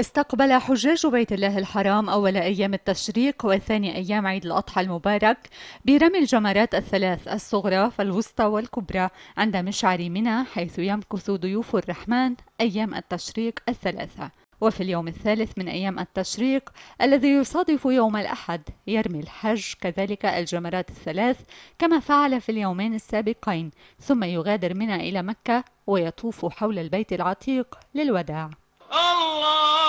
استقبل حجاج بيت الله الحرام أول أيام التشريق وثاني أيام عيد الأضحى المبارك برمي الجمرات الثلاث الصغرى فالوسطى والكبرى عند مشعر منى حيث يمكث ضيوف الرحمن أيام التشريق الثلاثة وفي اليوم الثالث من أيام التشريق الذي يصادف يوم الأحد يرمي الحج كذلك الجمرات الثلاث كما فعل في اليومين السابقين ثم يغادر منى إلى مكة ويطوف حول البيت العتيق للوداع الله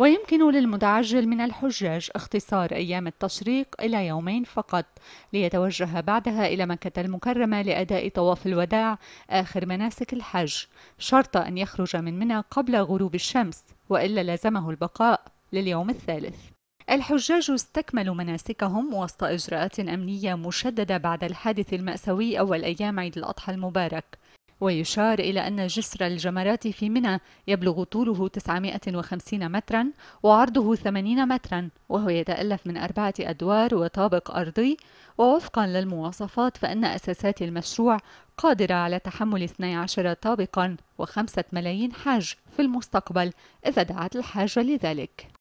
ويمكن للمتعجل من الحجاج اختصار أيام التشريق إلى يومين فقط ليتوجه بعدها إلى مكة المكرمة لأداء طواف الوداع آخر مناسك الحج شرط أن يخرج من منى قبل غروب الشمس وإلا لازمه البقاء لليوم الثالث الحجاج استكملوا مناسكهم وسط إجراءات أمنية مشددة بعد الحادث المأساوي أول أيام عيد الأضحى المبارك ويشار إلى أن جسر الجمرات في منى يبلغ طوله 950 مترا وعرضه 80 مترا وهو يتألف من أربعة أدوار وطابق أرضي ووفقا للمواصفات فإن أساسات المشروع قادرة على تحمل 12 طابقا وخمسة ملايين حاج في المستقبل إذا دعت الحاجة لذلك